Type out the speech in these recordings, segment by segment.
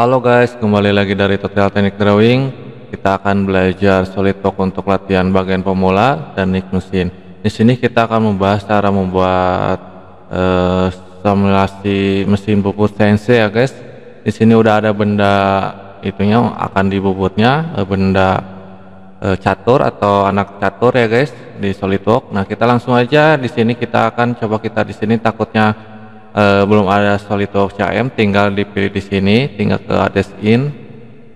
Halo guys, kembali lagi dari Total Teknik Drawing. Kita akan belajar SolidWorks untuk latihan bagian pemula dan nik mesin. Di sini kita akan membahas cara membuat uh, simulasi mesin bubut CNC ya guys. Di sini udah ada benda itunya akan dibubutnya, eh, benda uh, catur atau anak catur ya guys di SolidWorks. Nah, kita langsung aja di sini kita akan coba kita di sini takutnya uh, belum ada SolidWorks CM, tinggal dipilih di sini tinggal ke address in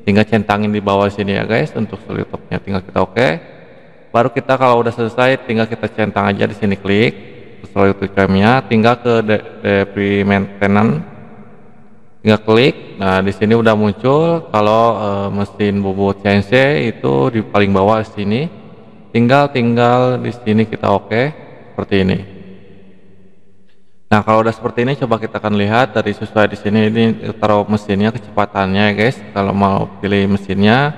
tinggal centangin di bawah sini ya guys untuk SolidWorksnya tinggal kita oke okay. baru kita kalau udah selesai tinggal kita centang aja di sini klik SolidWorks CM nya tinggal ke Debris Maintenance tinggal klik nah di sini udah muncul kalau uh, mesin bobot CNC itu di paling bawah sini tinggal tinggal di sini kita oke okay. seperti ini Nah kalau udah seperti ini coba kita akan lihat dari sesuai di sini ini taruh mesinnya kecepatannya ya guys kalau mau pilih mesinnya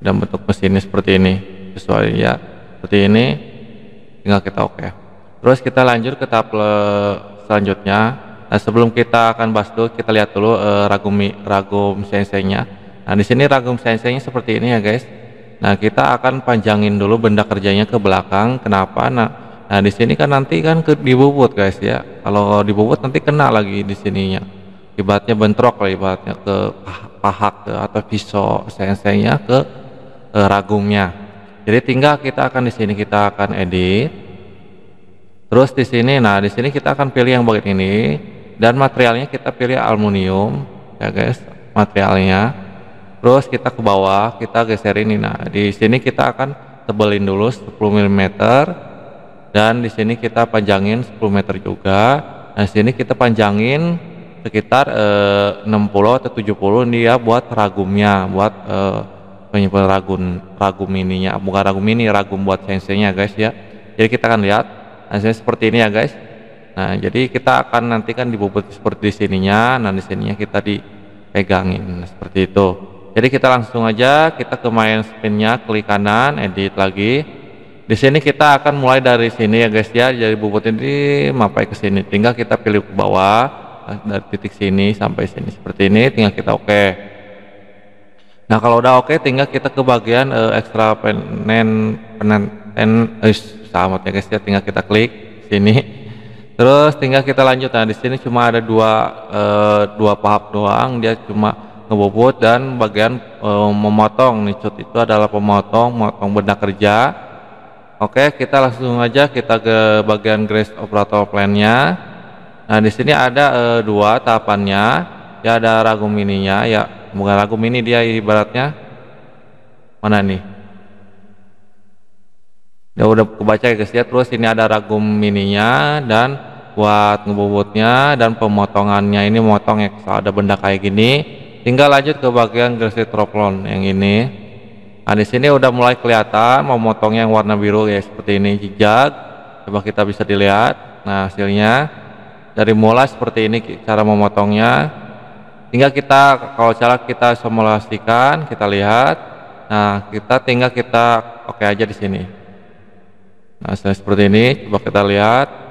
dan bentuk mesinnya seperti ini sesuai ya seperti ini tinggal kita oke okay. terus kita lanjut ke tahap eh, selanjutnya nah sebelum kita akan bahas dulu kita lihat dulu uh, eh, ragum ragum sensenya nah di sini ragum sensenya seperti ini ya guys nah kita akan panjangin dulu benda kerjanya ke belakang kenapa nah Nah, di sini kan nanti kan ke, dibubut, guys ya. Kalau dibubut nanti kena lagi di sininya. Ibaratnya bentrok lah ibaratnya ke pahak ke atau pisau sensenya ke ragumnya e, ragungnya. Jadi tinggal kita akan di sini kita akan edit. Terus di sini nah di sini kita akan pilih yang bagian ini dan materialnya kita pilih aluminium ya guys, materialnya. Terus kita ke bawah, kita geser ini. Nah, di sini kita akan tebelin dulu 10 mm dan di sini kita panjangin 10 meter juga nah sini kita panjangin sekitar eh, 60 atau 70 ya buat ragumnya buat eh, penyimpan ragum ragu ininya bukan ragum ini ragum buat sensenya guys ya jadi kita akan lihat hasilnya seperti ini ya guys nah jadi kita akan nanti nantikan dibobot seperti di sininya nah di sininya kita dipegangin seperti itu jadi kita langsung aja kita ke main spinnya klik kanan edit lagi di sini kita akan mulai dari sini ya guys ya. Jadi bobot ini sampai ke sini. Tinggal kita pilih ke bawah dari titik sini sampai sini seperti ini tinggal kita oke. Okay. Nah, kalau udah oke okay, tinggal kita ke bagian uh, extra penen penen pen, eh, eh sama ya guys ya tinggal kita klik sini. Terus tinggal kita lanjut. Nah, di sini cuma ada dua uh, dua tahap doang, dia cuma ngebobot dan bagian uh, memotong nih cut itu adalah pemotong, memotong benda kerja Oke, kita langsung aja kita ke bagian grace operator plan-nya. Nah, di sini ada e, dua tahapannya. Ya ada ragu mininya, ya bukan ragu mini dia ibaratnya mana nih? Ya udah kebaca ya guys ya. Terus ini ada ragu mininya dan buat ngebobotnya dan pemotongannya ini motong ya ada benda kayak gini. Tinggal lanjut ke bagian grace troplon yang ini. Nah di sini udah mulai kelihatan memotongnya yang warna biru ya seperti ini zigzag. Coba kita bisa dilihat. Nah hasilnya dari mulai seperti ini cara memotongnya. Tinggal kita kalau salah kita simulasikan kita lihat. Nah kita tinggal kita oke okay aja di sini. Nah seperti ini coba kita lihat.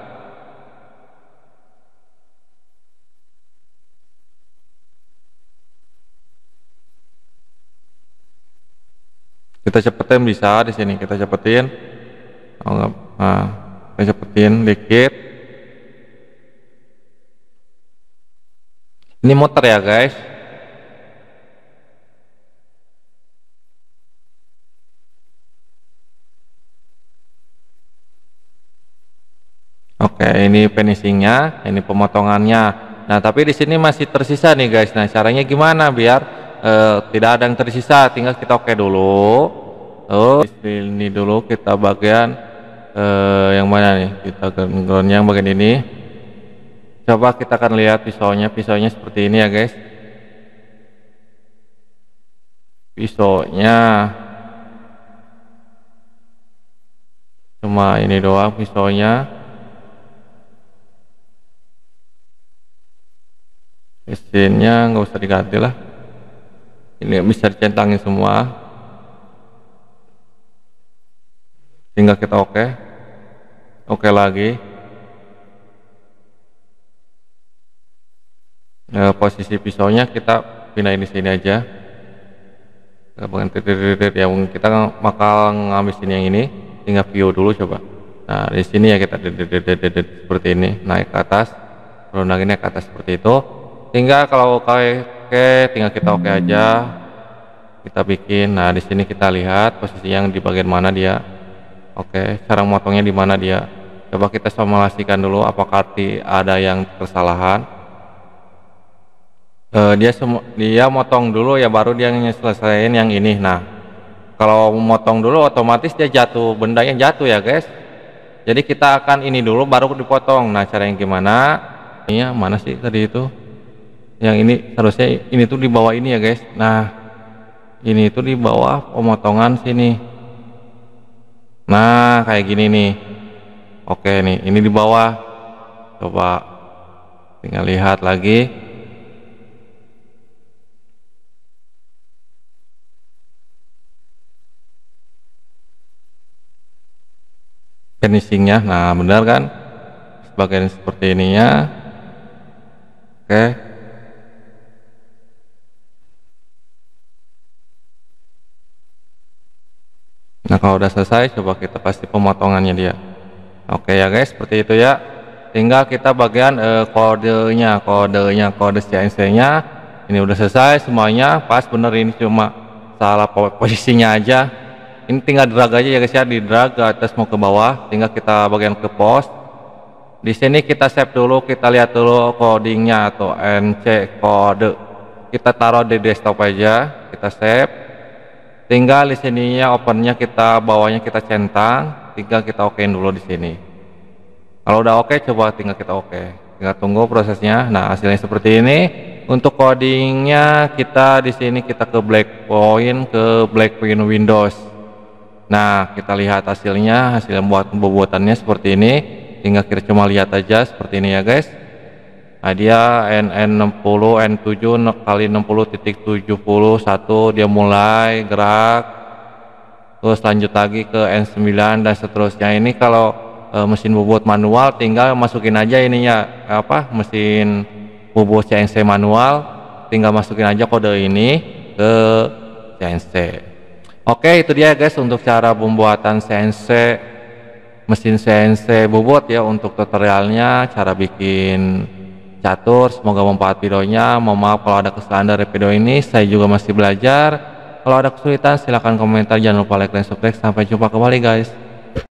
kita cepetin bisa di sini kita cepetin oh, nah, kita cepetin dikit ini muter ya guys Oke, ini finishingnya, ini pemotongannya. Nah, tapi di sini masih tersisa nih guys. Nah, caranya gimana biar uh, tidak ada yang tersisa? Tinggal kita oke okay dulu. Oh, ini dulu kita bagian eh, yang mana nih? Kita yang bagian ini. Coba kita akan lihat pisaunya. Pisaunya seperti ini ya, guys. Pisaunya cuma ini doang pisaunya. Mesinnya nggak usah diganti lah. Ini bisa dicentangin semua. tinggal kita oke okay. oke okay lagi nah, posisi pisaunya kita pindah ini sini aja ya, kita bukan titik titik ya kita bakal ngambil sini yang ini tinggal view dulu coba nah di sini ya kita seperti ini naik ke atas naik ke atas seperti itu tinggal kalau oke okay, tinggal kita oke okay aja kita bikin nah di sini kita lihat posisi yang di bagian mana dia Oke, cara motongnya di mana dia? Coba kita simulasikan dulu apakah arti ada yang kesalahan. E, dia dia motong dulu ya baru dia nyelesain yang ini. Nah, kalau motong dulu otomatis dia jatuh, benda yang jatuh ya, guys. Jadi kita akan ini dulu baru dipotong. Nah, cara yang gimana? Ini ya, mana sih tadi itu? Yang ini harusnya ini tuh di bawah ini ya, guys. Nah, ini tuh di bawah pemotongan sini. Nah, kayak gini nih. Oke nih, ini di bawah. Coba tinggal lihat lagi. Finishingnya, nah benar kan? Sebagian seperti ininya. Oke. nah kalau udah selesai coba kita pasti pemotongannya dia oke ya guys seperti itu ya tinggal kita bagian eh, kodenya kodenya kode CNC nya ini udah selesai semuanya pas bener ini cuma salah posisinya aja ini tinggal drag aja ya guys ya di drag ke atas mau ke bawah tinggal kita bagian ke pos di sini kita save dulu kita lihat dulu codingnya atau nc kode kita taruh di desktop aja kita save tinggal di sini ya opennya kita bawahnya kita centang tinggal kita okein dulu di sini kalau udah oke okay, coba tinggal kita oke okay. tinggal tunggu prosesnya nah hasilnya seperti ini untuk codingnya kita di sini kita ke black point ke black point Windows nah kita lihat hasilnya hasil buat pembuatannya seperti ini tinggal kita cuma lihat aja seperti ini ya guys Nah, dia n NN60 N7 kali 60.71 dia mulai gerak terus lanjut lagi ke N9 dan seterusnya ini kalau e, mesin bobot manual tinggal masukin aja ininya apa mesin bobot CNC manual tinggal masukin aja kode ini ke CNC oke itu dia guys untuk cara pembuatan CNC mesin CNC bobot ya untuk tutorialnya cara bikin catur. Semoga bermanfaat videonya. Mohon maaf kalau ada kesalahan dari video ini. Saya juga masih belajar. Kalau ada kesulitan silahkan komentar. Jangan lupa like dan subscribe. Sampai jumpa kembali guys.